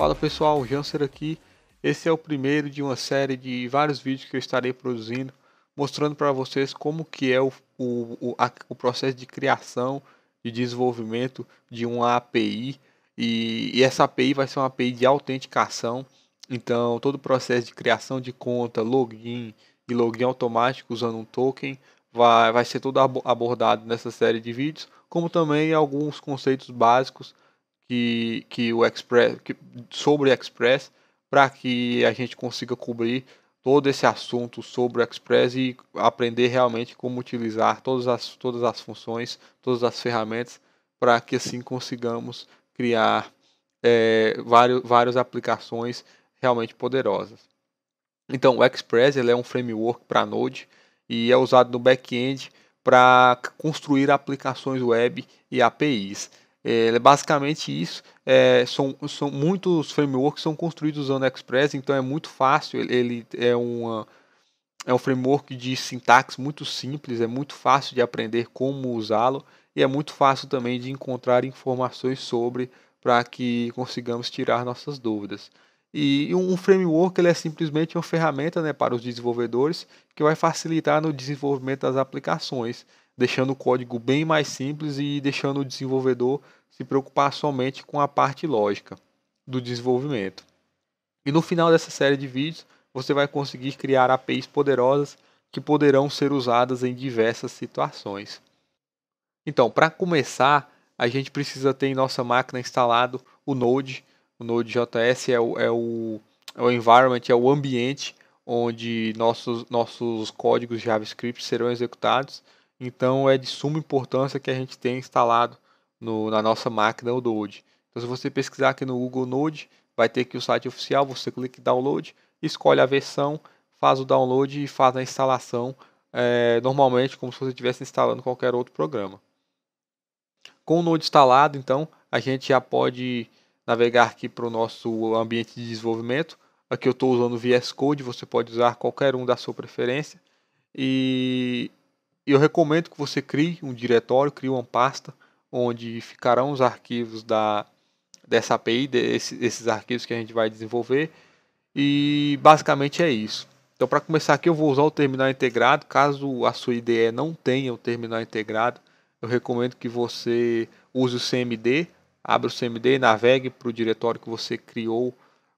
Fala pessoal, Janser aqui. Esse é o primeiro de uma série de vários vídeos que eu estarei produzindo, mostrando para vocês como que é o, o, a, o processo de criação e de desenvolvimento de uma API. E, e essa API vai ser uma API de autenticação. Então, todo o processo de criação de conta, login e login automático usando um token vai, vai ser todo abordado nessa série de vídeos, como também alguns conceitos básicos que, que o Express, que, sobre o Express, para que a gente consiga cobrir todo esse assunto sobre o Express e aprender realmente como utilizar todas as, todas as funções, todas as ferramentas, para que assim consigamos criar é, vários, várias aplicações realmente poderosas. Então, o Express ele é um framework para Node e é usado no back-end para construir aplicações web e APIs. É, é, basicamente isso. É, são, são muitos frameworks são construídos usando Express, então é muito fácil. Ele, ele é uma é um framework de sintaxe muito simples, é muito fácil de aprender como usá-lo e é muito fácil também de encontrar informações sobre para que consigamos tirar nossas dúvidas. E um framework ele é simplesmente uma ferramenta né, para os desenvolvedores que vai facilitar no desenvolvimento das aplicações deixando o código bem mais simples e deixando o desenvolvedor se preocupar somente com a parte lógica do desenvolvimento. E no final dessa série de vídeos, você vai conseguir criar APIs poderosas que poderão ser usadas em diversas situações. Então, para começar, a gente precisa ter em nossa máquina instalado o Node. O Node.js é o, é, o, é o environment, é o ambiente onde nossos, nossos códigos JavaScript serão executados. Então é de suma importância que a gente tenha instalado no, na nossa máquina o Node. Então se você pesquisar aqui no Google Node, vai ter aqui o site oficial, você clica em download, escolhe a versão, faz o download e faz a instalação é, normalmente como se você estivesse instalando qualquer outro programa. Com o Node instalado, então, a gente já pode navegar aqui para o nosso ambiente de desenvolvimento. Aqui eu estou usando o VS Code, você pode usar qualquer um da sua preferência. E eu recomendo que você crie um diretório, crie uma pasta onde ficarão os arquivos da, dessa API, desse, esses arquivos que a gente vai desenvolver. E basicamente é isso. Então, para começar aqui, eu vou usar o terminal integrado. Caso a sua IDE não tenha o terminal integrado, eu recomendo que você use o CMD, abra o CMD, e navegue para o diretório que você criou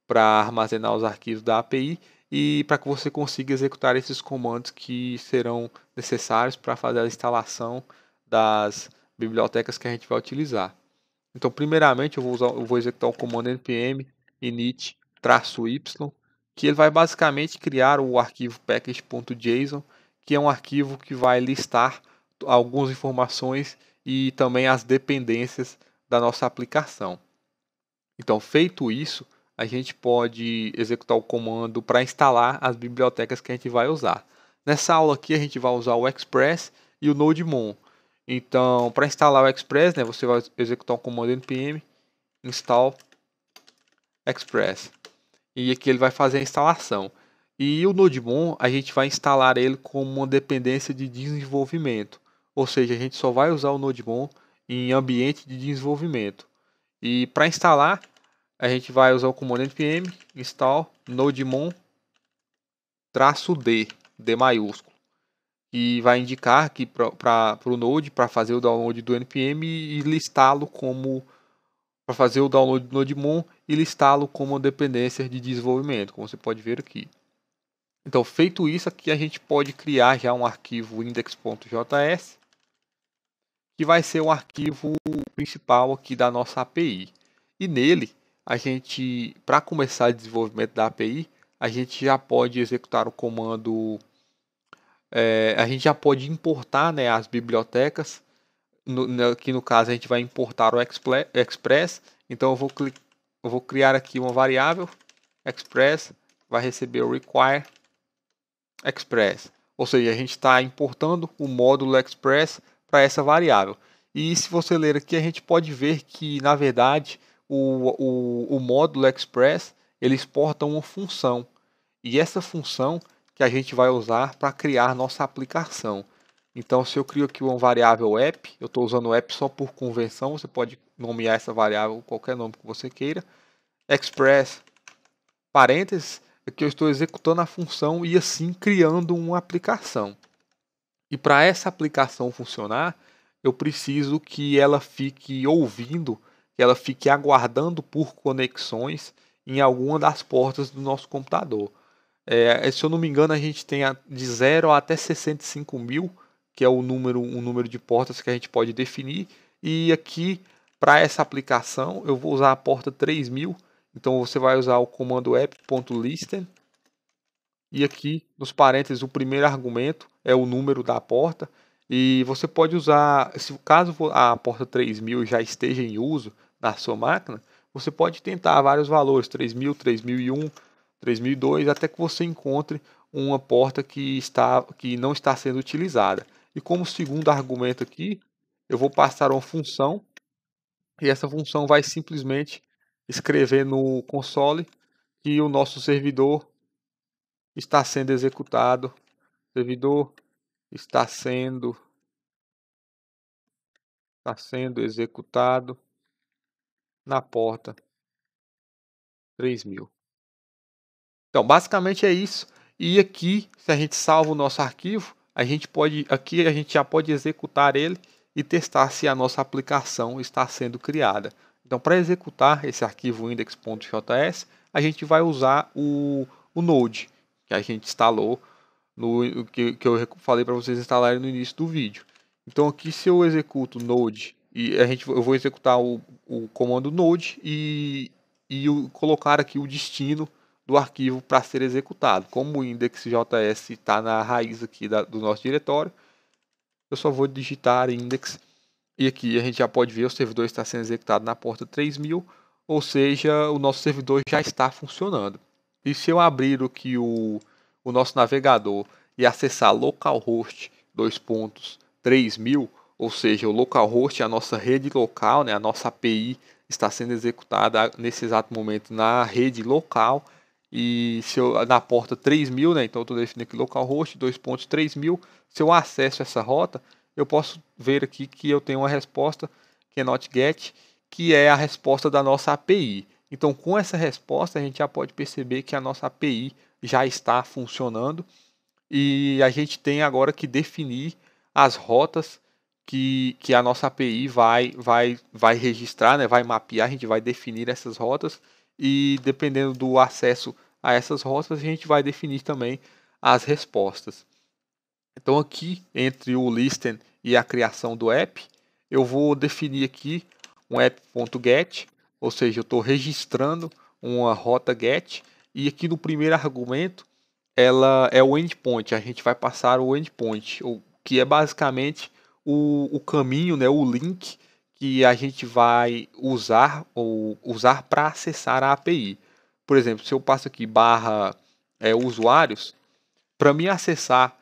para armazenar os arquivos da API e para que você consiga executar esses comandos que serão necessários para fazer a instalação das bibliotecas que a gente vai utilizar. Então, primeiramente, eu vou, usar, eu vou executar o comando npm init-y, que ele vai basicamente criar o arquivo package.json, que é um arquivo que vai listar algumas informações e também as dependências da nossa aplicação. Então, feito isso, a gente pode executar o comando para instalar as bibliotecas que a gente vai usar. Nessa aula aqui a gente vai usar o Express e o Nodemon. Então, para instalar o Express, né, você vai executar o comando npm install express. E aqui ele vai fazer a instalação. E o Nodemon, a gente vai instalar ele como uma dependência de desenvolvimento. Ou seja, a gente só vai usar o Nodemon em ambiente de desenvolvimento. E para instalar, a gente vai usar o comando npm install nodemon traço d, d maiúsculo, e vai indicar aqui para o node para fazer o download do npm e listá-lo como para fazer o download do nodemon e listá-lo como dependência de desenvolvimento, como você pode ver aqui. Então, feito isso, aqui a gente pode criar já um arquivo index.js, que vai ser o arquivo principal aqui da nossa API. E nele a gente, para começar o desenvolvimento da API, a gente já pode executar o comando, é, a gente já pode importar né, as bibliotecas. No, no, aqui no caso a gente vai importar o Express, então eu vou, eu vou criar aqui uma variável, Express, vai receber o require Express. Ou seja, a gente está importando o módulo Express para essa variável. E se você ler aqui, a gente pode ver que, na verdade, o, o, o módulo Express ele exporta uma função e essa função que a gente vai usar para criar nossa aplicação. Então, se eu crio aqui uma variável app, eu estou usando app só por convenção, você pode nomear essa variável qualquer nome que você queira. Express, parênteses, aqui é eu estou executando a função e assim criando uma aplicação. E para essa aplicação funcionar, eu preciso que ela fique ouvindo que ela fique aguardando por conexões em alguma das portas do nosso computador. É, é se eu não me engano, a gente tem de 0 até 65 mil, que é o número, o número de portas que a gente pode definir. E aqui, para essa aplicação, eu vou usar a porta 3000. Então, você vai usar o comando app.listen. E aqui, nos parênteses, o primeiro argumento é o número da porta. E você pode usar, se caso a porta 3000 já esteja em uso, na sua máquina, você pode tentar vários valores, 3000, 3001, 3002, até que você encontre uma porta que, está, que não está sendo utilizada. E como segundo argumento aqui, eu vou passar uma função e essa função vai simplesmente escrever no console que o nosso servidor está sendo executado. servidor está sendo está sendo executado na porta 3000. mil. Então, basicamente é isso. E aqui, se a gente salva o nosso arquivo, a gente pode aqui a gente já pode executar ele e testar se a nossa aplicação está sendo criada. Então, para executar esse arquivo index.js, a gente vai usar o, o Node que a gente instalou no que, que eu falei para vocês instalarem no início do vídeo. Então, aqui se eu executo Node e a gente, eu vou executar o, o comando node e, e o, colocar aqui o destino do arquivo para ser executado. Como o index.js está na raiz aqui da, do nosso diretório, eu só vou digitar index e aqui a gente já pode ver o servidor está sendo executado na porta 3000, ou seja, o nosso servidor já está funcionando. E se eu abrir que o, o nosso navegador e acessar localhost 2.3000, ou seja, o localhost a nossa rede local, né, a nossa API está sendo executada nesse exato momento na rede local e se eu, na porta 3000, né, então eu estou definindo aqui localhost 2.3000, se eu acesso essa rota, eu posso ver aqui que eu tenho uma resposta que é not get, que é a resposta da nossa API. Então com essa resposta a gente já pode perceber que a nossa API já está funcionando e a gente tem agora que definir as rotas que, que a nossa API vai, vai, vai registrar, né, vai mapear, a gente vai definir essas rotas e dependendo do acesso a essas rotas, a gente vai definir também as respostas. Então aqui, entre o listen e a criação do app, eu vou definir aqui um app.get, ou seja, eu estou registrando uma rota get, e aqui no primeiro argumento, ela é o endpoint, a gente vai passar o endpoint, o que é basicamente o, o caminho, né, o link que a gente vai usar ou usar para acessar a API. Por exemplo, se eu passo aqui barra é, usuários, para mim acessar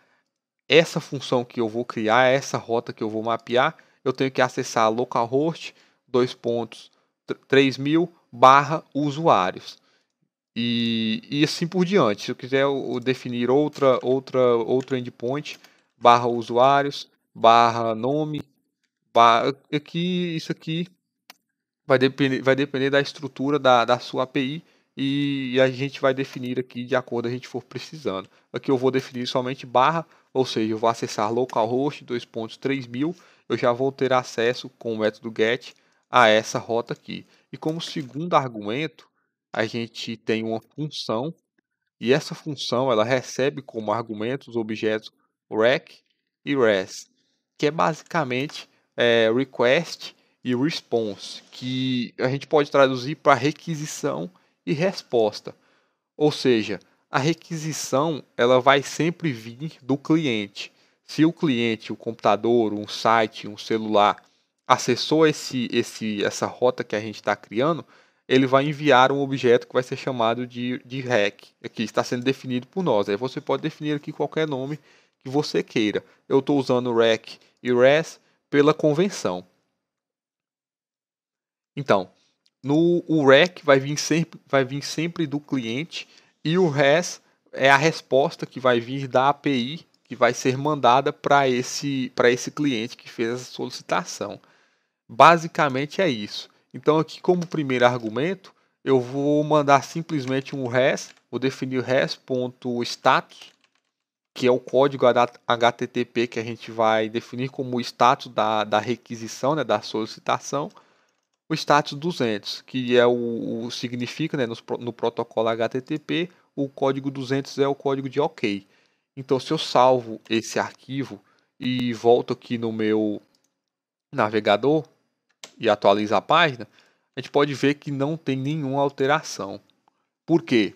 essa função que eu vou criar, essa rota que eu vou mapear, eu tenho que acessar localhost, dois pontos, 3000, barra usuários. E, e assim por diante. Se eu quiser eu, eu definir outra, outra, outro endpoint, barra usuários, barra nome, barra, aqui, é isso aqui vai depender, vai depender da estrutura da, da sua API e, e a gente vai definir aqui de acordo a gente for precisando. Aqui eu vou definir somente barra, ou seja, eu vou acessar localhost 2.3000, eu já vou ter acesso com o método get a essa rota aqui. E como segundo argumento, a gente tem uma função e essa função ela recebe como argumento os objetos rec e res que é basicamente é, request e response, que a gente pode traduzir para requisição e resposta. Ou seja, a requisição ela vai sempre vir do cliente. Se o cliente, o computador, um site, um celular acessou esse, esse, essa rota que a gente está criando, ele vai enviar um objeto que vai ser chamado de, de REC, que está sendo definido por nós. Aí você pode definir aqui qualquer nome que você queira. Eu estou usando REC e RES pela convenção. Então, no o REC vai vir sempre, vai vir sempre do cliente e o RES é a resposta que vai vir da API que vai ser mandada para esse para esse cliente que fez essa solicitação. Basicamente é isso. Então aqui como primeiro argumento, eu vou mandar simplesmente um RES, vou definir o RES.status que é o código HTTP que a gente vai definir como o status da, da requisição, né, da solicitação, o status 200, que é o, o significa né, no, no protocolo HTTP, o código 200 é o código de OK. Então, se eu salvo esse arquivo e volto aqui no meu navegador e atualizo a página, a gente pode ver que não tem nenhuma alteração. Por quê?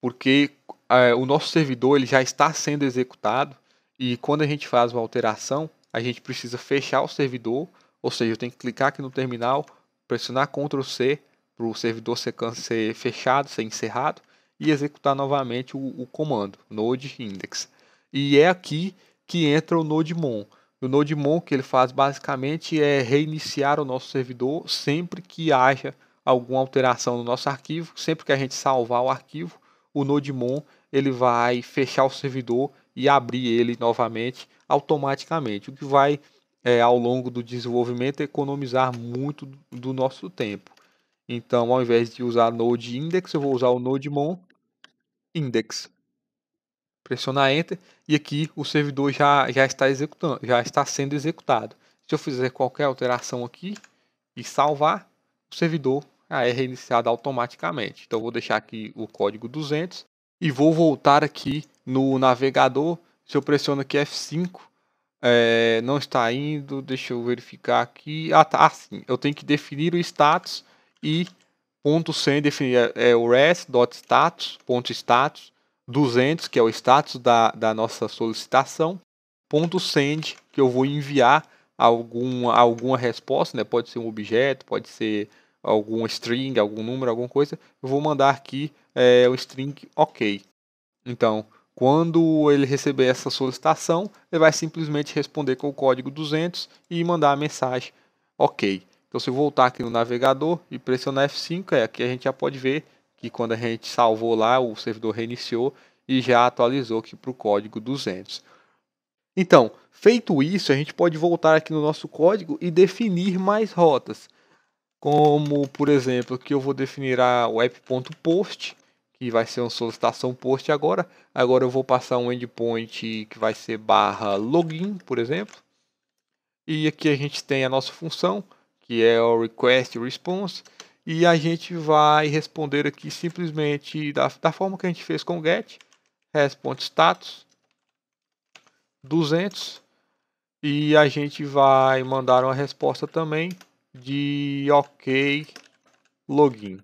Porque é, o nosso servidor ele já está sendo executado e quando a gente faz uma alteração, a gente precisa fechar o servidor, ou seja, eu tenho que clicar aqui no terminal, pressionar Ctrl C para o servidor ser, ser, fechado, ser encerrado e executar novamente o, o comando node index. E é aqui que entra o nodemon. O nodemon que ele faz basicamente é reiniciar o nosso servidor sempre que haja alguma alteração no nosso arquivo, sempre que a gente salvar o arquivo, o nodemon ele vai fechar o servidor e abrir ele novamente automaticamente, o que vai é, ao longo do desenvolvimento economizar muito do nosso tempo. Então, ao invés de usar Node Index, eu vou usar o Node Mon Index. Pressionar Enter e aqui o servidor já, já está executando, já está sendo executado. Se eu fizer qualquer alteração aqui e salvar, o servidor é reiniciado automaticamente. Então, vou deixar aqui o código 200 e vou voltar aqui no navegador. Se eu pressiono aqui F5, é, eh, não está indo, deixa eu verificar aqui. Ah, tá, ah, sim, eu tenho que definir o status e ponto sem definir é, é o res.status, ponto status, 200, que é o status da, da nossa solicitação, ponto send, que eu vou enviar alguma, alguma resposta, né? pode ser um objeto, pode ser algum string, algum número, alguma coisa, eu vou mandar aqui é, o string OK. Então, quando ele receber essa solicitação, ele vai simplesmente responder com o código 200 e mandar a mensagem OK. Então, se eu voltar aqui no navegador e pressionar F5, é, aqui a gente já pode ver que quando a gente salvou lá, o servidor reiniciou e já atualizou aqui para o código 200. Então, feito isso, a gente pode voltar aqui no nosso código e definir mais rotas como por exemplo que eu vou definir a web.post que vai ser uma solicitação post agora agora eu vou passar um endpoint que vai ser barra login por exemplo e aqui a gente tem a nossa função que é o request response e a gente vai responder aqui simplesmente da, da forma que a gente fez com o get response status 200 e a gente vai mandar uma resposta também de OK login.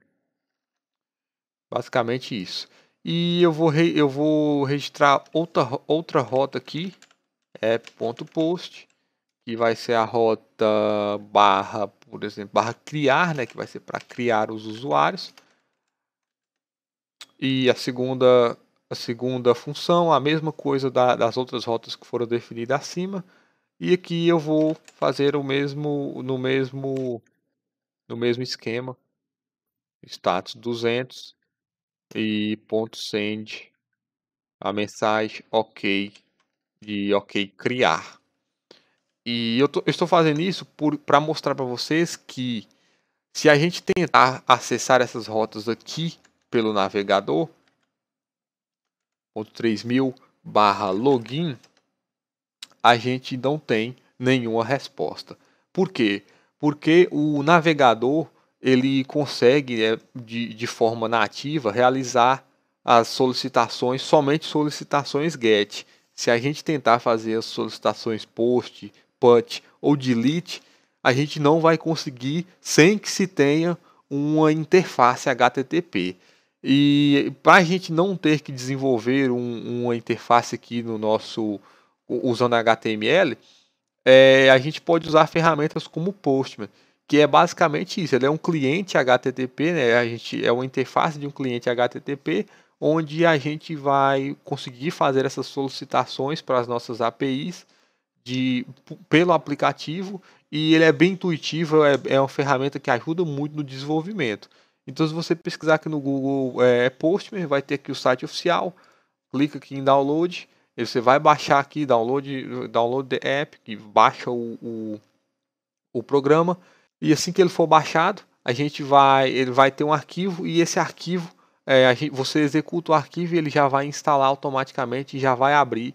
Basicamente isso. E eu vou, re, eu vou registrar outra, outra rota aqui, app.post, que vai ser a rota barra, por exemplo, barra criar, né, que vai ser para criar os usuários. E a segunda, a segunda função, a mesma coisa da, das outras rotas que foram definidas acima, e aqui eu vou fazer o mesmo no mesmo no mesmo esquema. Status 200 e ponto .send a mensagem OK de OK criar. E eu, tô, eu estou fazendo isso para mostrar para vocês que se a gente tentar acessar essas rotas aqui pelo navegador, 3000 barra login, a gente não tem nenhuma resposta. Por quê? Porque o navegador ele consegue, é, de, de forma nativa, realizar as solicitações, somente solicitações GET. Se a gente tentar fazer as solicitações POST, PUT ou DELETE, a gente não vai conseguir sem que se tenha uma interface HTTP. E para a gente não ter que desenvolver um, uma interface aqui no nosso usando HTML, é, a gente pode usar ferramentas como Postman, que é basicamente isso. Ele é um cliente HTTP, né? A gente é uma interface de um cliente HTTP, onde a gente vai conseguir fazer essas solicitações para as nossas APIs de pelo aplicativo e ele é bem intuitivo, é, é uma ferramenta que ajuda muito no desenvolvimento. Então, se você pesquisar aqui no Google é, Postman, vai ter aqui o site oficial, clica aqui em download você vai baixar aqui, download, download the app, que baixa o, o, o programa. E assim que ele for baixado, a gente vai, ele vai ter um arquivo e esse arquivo, é, gente, você executa o arquivo e ele já vai instalar automaticamente e já vai abrir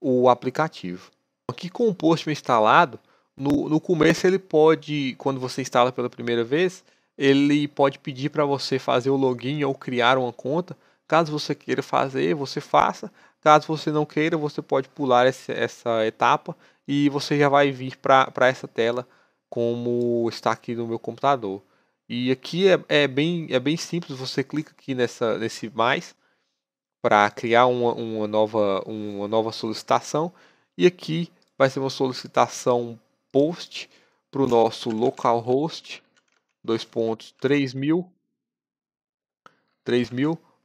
o aplicativo. Aqui com o Postman instalado, no, no começo ele pode, quando você instala pela primeira vez, ele pode pedir para você fazer o login ou criar uma conta. Caso você queira fazer, você faça. Caso você não queira, você pode pular essa, essa etapa e você já vai vir para essa tela como está aqui no meu computador. E aqui é, é, bem, é bem simples, você clica aqui nessa, nesse mais para criar uma, uma, nova, uma nova solicitação. E aqui vai ser uma solicitação post para o nosso localhost, dois pontos,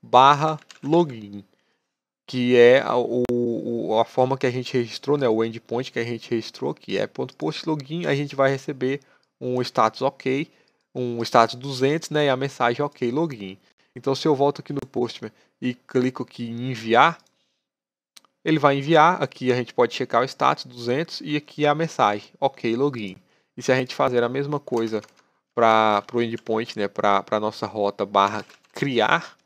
barra login que é a, o, a forma que a gente registrou, né, o endpoint que a gente registrou, que é ponto .post login, a gente vai receber um status OK, um status 200, né, e a mensagem OK login. Então se eu volto aqui no Postman e clico aqui em enviar, ele vai enviar, aqui a gente pode checar o status 200 e aqui a mensagem OK login. E se a gente fazer a mesma coisa para o endpoint, né, para a nossa rota barra criar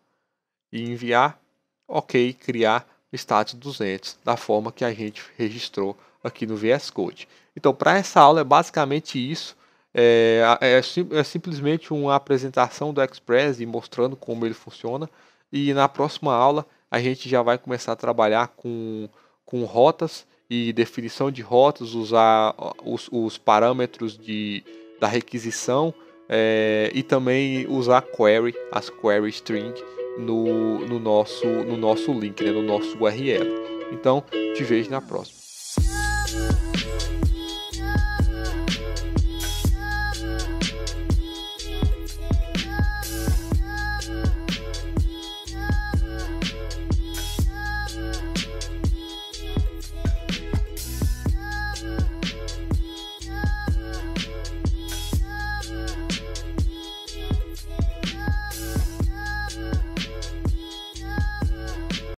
e enviar, ok criar status 200 da forma que a gente registrou aqui no VS Code. Então, para essa aula é basicamente isso. É, é, é, simplesmente uma apresentação do Express e mostrando como ele funciona. E na próxima aula a gente já vai começar a trabalhar com, com rotas e definição de rotas, usar os, os parâmetros de, da requisição é, e também usar query, as query string no, no, nosso, no nosso link, né, no nosso URL. Então, te vejo na próxima.